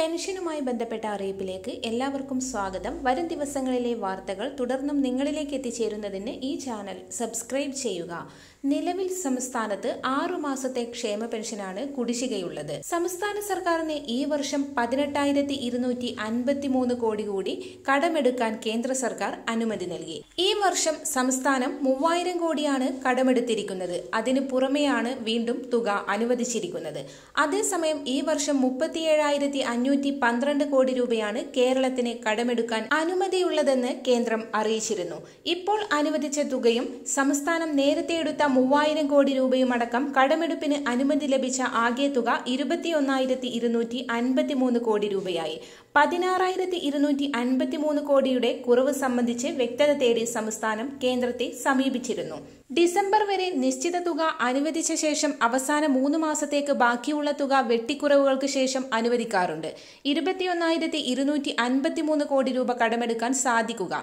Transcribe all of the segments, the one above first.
പെൻഷനുമായി ബന്ധപ്പെട്ട അറിയിപ്പിലേക്ക് എല്ലാവർക്കും സ്വാഗതം വരും ദിവസങ്ങളിലെ വാർത്തകൾ തുടർന്നും നിങ്ങളിലേക്ക് എത്തിച്ചേരുന്നതിന് ഈ ചാനൽ സബ്സ്ക്രൈബ് ചെയ്യുക നിലവിൽ സംസ്ഥാനത്ത് ആറു മാസത്തെ ക്ഷേമ പെൻഷനാണ് കുടിശ്ശികയുള്ളത് സംസ്ഥാന സർക്കാരിന് ഈ വർഷം പതിനെട്ടായിരത്തി ഇരുന്നൂറ്റി അൻപത്തിമൂന്ന് കോടി കൂടി കടമെടുക്കാൻ കേന്ദ്ര സർക്കാർ അനുമതി നൽകി ഈ വർഷം സംസ്ഥാനം മൂവായിരം കോടിയാണ് കടമെടുത്തിരിക്കുന്നത് അതിനു പുറമെയാണ് വീണ്ടും തുക അനുവദിച്ചിരിക്കുന്നത് അതേസമയം ഈ വർഷം മുപ്പത്തിയേഴായിരത്തി അഞ്ഞൂറ്റി പന്ത്രണ്ട് കോടി രൂപയാണ് കേരളത്തിന് കടമെടുക്കാൻ അനുമതിയുള്ളതെന്ന് കേന്ദ്രം അറിയിച്ചിരുന്നു ഇപ്പോൾ അനുവദിച്ച തുകയും സംസ്ഥാനം നേരത്തെ എടുത്ത മൂവായിരം കോടി രൂപയുമടക്കം കടമെടുപ്പിന് അനുമതി ലഭിച്ച ആകെ തുക ഇരുപത്തിയൊന്നായിരത്തി ഇരുന്നൂറ്റി അൻപത്തിമൂന്ന് കോടി രൂപയായി പതിനാറായിരത്തി ഇരുന്നൂറ്റി അൻപത്തിമൂന്ന് കോടിയുടെ കുറവ് സംബന്ധിച്ച് വ്യക്തത തേടി സംസ്ഥാനം കേന്ദ്രത്തെ സമീപിച്ചിരുന്നു ഡിസംബർ വരെ നിശ്ചിത തുക അനുവദിച്ച ശേഷം അവസാന മൂന്ന് മാസത്തേക്ക് ബാക്കിയുള്ള തുക വെട്ടിക്കുറവുകൾക്ക് ശേഷം അനുവദിക്കാറുണ്ട് ഇരുപത്തിയൊന്നായിരത്തി ഇരുന്നൂറ്റി അൻപത്തിമൂന്ന് കോടി രൂപ കടമെടുക്കാൻ സാധിക്കുക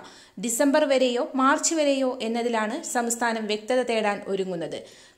ഡിസംബർ വരെയോ മാർച്ച് വരെയോ എന്നതിലാണ് സംസ്ഥാനം വ്യക്തത തേടാൻ ഒരുങ്ങുന്നത്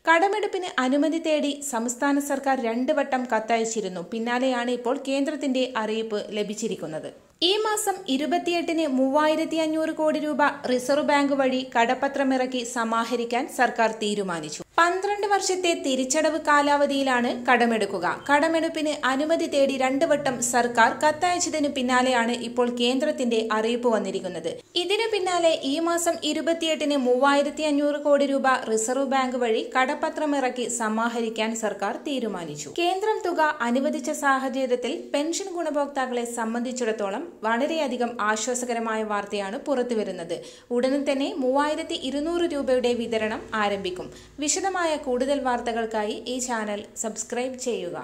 കടമെടുപ്പിന് അനുമതി തേടി സംസ്ഥാന സർക്കാർ രണ്ട് വട്ടം കത്തയച്ചിരുന്നു പിന്നാലെയാണ് ഇപ്പോൾ കേന്ദ്രത്തിന്റെ അറിയിപ്പ് ലഭിച്ചിരിക്കുന്നത് ഈ മാസം ഇരുപത്തിയെട്ടിന് മൂവായിരത്തി അഞ്ഞൂറ് കോടി രൂപ റിസർവ് ബാങ്ക് വഴി കടപ്പത്രമിറക്കി സമാഹരിക്കാൻ സർക്കാർ തീരുമാനിച്ചു പന്ത്രണ്ട് വർഷത്തെ തിരിച്ചടവ് കാലാവധിയിലാണ് കടമെടുക്കുക കടമെടുപ്പിന് അനുമതി തേടി രണ്ടു വട്ടം സർക്കാർ കത്തയച്ചതിന് പിന്നാലെയാണ് ഇപ്പോൾ കേന്ദ്രത്തിന്റെ അറിയിപ്പ് വന്നിരിക്കുന്നത് ഇതിനു പിന്നാലെ ഈ മാസം ഇരുപത്തിയെട്ടിന് മൂവായിരത്തി അഞ്ഞൂറ് കോടി രൂപ റിസർവ് ബാങ്ക് വഴി കടപത്രമിറക്കി സമാഹരിക്കാൻ സർക്കാർ തീരുമാനിച്ചു കേന്ദ്രം തുക അനുവദിച്ച സാഹചര്യത്തിൽ പെൻഷൻ ഗുണഭോക്താക്കളെ സംബന്ധിച്ചിടത്തോളം വളരെയധികം ആശ്വാസകരമായ വാർത്തയാണ് പുറത്തുവരുന്നത് ഉടനെ തന്നെ മൂവായിരത്തി രൂപയുടെ വിതരണം ആരംഭിക്കും വിശദ വിശദമായ കൂടുതൽ വാർത്തകൾക്കായി ഈ ചാനൽ സബ്സ്ക്രൈബ് ചെയ്യുക